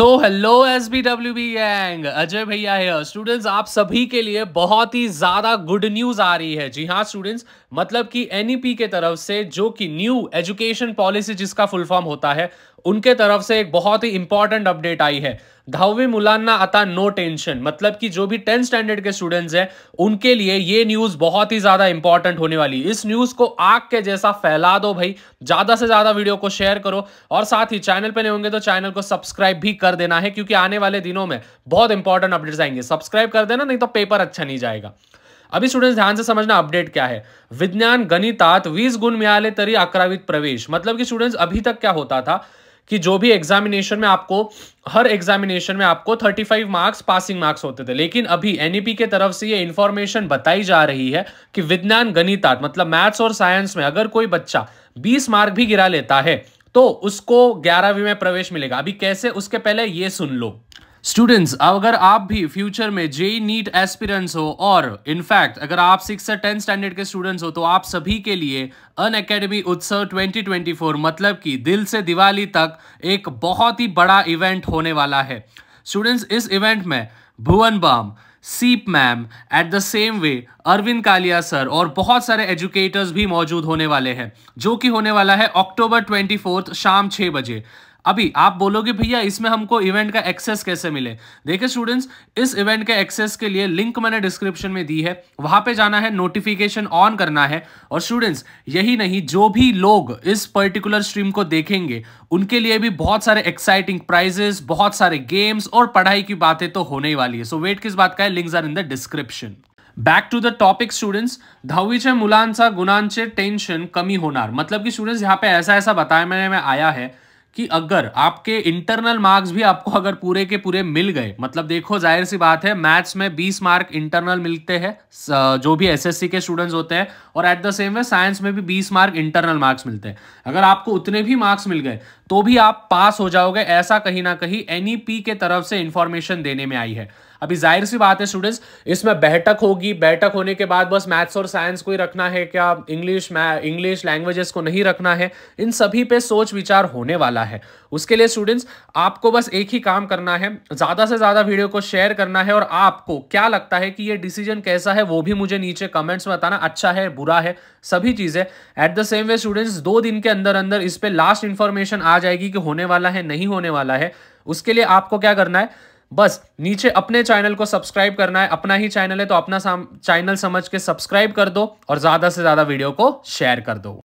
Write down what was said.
सो hello S B W B gang Ajay भैया है students आप सभी के लिए बहुत ही ज़्यादा गुड न्यूज़ आ रही है जी हाँ स्टूडेंट्स मतलब कि एन e के तरफ से जो कि न्यू एजुकेशन पॉलिसी जिसका फुल फॉर्म होता है उनके तरफ से एक बहुत ही इंपॉर्टेंट अपडेट आई है धावी मुलाना आता नो टेंशन मतलब कि जो भी टेंथ स्टैंडर्ड के स्टूडेंट्स हैं उनके लिए ये न्यूज़ बहुत ही ज़्यादा इंपॉर्टेंट होने वाली इस न्यूज़ को आग के जैसा फैला दो भाई ज़्यादा से ज़्यादा वीडियो को शेयर करो और साथ ही चैनल पर नहीं होंगे तो चैनल को सब्सक्राइब भी कर देना है क्योंकि आने वाले दिनों में बहुत इंपॉर्टेंट अपडेट आएंगे सब्सक्राइब कर देना नहीं तो पेपर अच्छा नहीं जाएगा अभी स्टूडेंट्स ध्यान से समझना अपडेट क्या है विज्ञान गणितात 20 गुण मिळाले तरी अकरावीत प्रवेश मतलब की स्टूडेंट्स अभी तक क्या होता था कि जो भी एग्जामिनेशन में आपको हर एग्जामिनेशन में आपको 35 मार्क्स पासिंग मार्क्स होते थे लेकिन अभी एनईपी e के तरफ से ये इंफॉर्मेशन बताई जा रही है कि विज्ञान आर्ट मतलब मैथ्स और साइंस में अगर कोई बच्चा 20 मार्क भी गिरा लेता है तो उसको ग्यारहवीं में प्रवेश मिलेगा अभी कैसे उसके पहले ये सुन लो स्टूडेंट्स अगर आप भी फ्यूचर में जे नीट एस्पिरेंट्स हो और इनफैक्ट अगर आप सिक्स से टेंथ स्टैंडर्ड के स्टूडेंट्स हो तो आप सभी के लिए अन अकेडमी उत्सव 2024 मतलब कि दिल से दिवाली तक एक बहुत ही बड़ा इवेंट होने वाला है स्टूडेंट्स इस इवेंट में भुवन बाम सीप ma'am at the same way Arvind Kalia sir और बहुत सारे एजुकेटर्स भी मौजूद होने वाले हैं जो कि होने वाला है अक्टूबर ट्वेंटी शाम छः बजे अभी आप बोलोगे भैया इसमें हमको इवेंट का एक्सेस कैसे मिले देखिए स्टूडेंट्स इस इवेंट के एक्सेस के लिए लिंक मैंने डिस्क्रिप्शन में दी है वहां पे जाना है नोटिफिकेशन ऑन करना है और स्टूडेंट्स यही नहीं जो भी लोग इस पर्टिकुलर स्ट्रीम को देखेंगे उनके लिए भी बहुत सारे एक्साइटिंग प्राइजेस बहुत सारे गेम्स और पढ़ाई की बातें तो होने ही वाली है सो so, वेट किस बात का है link are in the description back to the topic students दहावीच्या मुलांसा गुणांचे टेंशन कमी होना मतलब की स्टूडेंट्स यहाँ पे ऐसा ऐसा बताया मैंने मैं आया है कि अगर आपके इंटरनल मार्क्स भी आपको अगर पूरे के पूरे मिल गए मतलब देखो जाहिर सी बात है मैथ्स में 20 मार्क इंटरनल मिलते हैं जो भी एसएससी के स्टूडेंट्स होते हैं और at the same way science में भी 20 मार्क इंटरनल मार्क्स मिलते हैं अगर आपको उतने भी मार्क्स मिल गए तो भी आप पास हो जाओगे ऐसा कहीं ना कहीं एनई के तरफ से इंफॉर्मेशन देने में आई है अभी जाहिर सी बात है स्टूडेंट्स इसमें बैठक होगी बैठक होने के बाद बस मैथ्स और साइंस को ही रखना है क्या इंग्लिश इंग्लिश लैंग्वेजेस को नहीं रखना है इन सभी पे सोच विचार होने वाला है उसके लिए स्टूडेंट्स आपको बस एक ही काम करना है ज़्यादा से ज़्यादा वीडियो को शेयर करना है और आपको क्या लगता है कि ये डिसीजन कैसा है वो भी मुझे नीचे कमेंट्स में बताना अच्छा है बुरा है सभी चीज़ें at the same way students दो दिन के अंदर अंदर इस पर लास्ट इन्फॉर्मेशन आ जाएगी कि होने वाला है नहीं होने वाला है उसके लिए आपको क्या करना है बस नीचे अपने चैनल को सब्सक्राइब करना है अपना ही चैनल है तो अपना चैनल समझ के सब्सक्राइब कर दो और ज़्यादा से ज़्यादा वीडियो को शेयर कर दो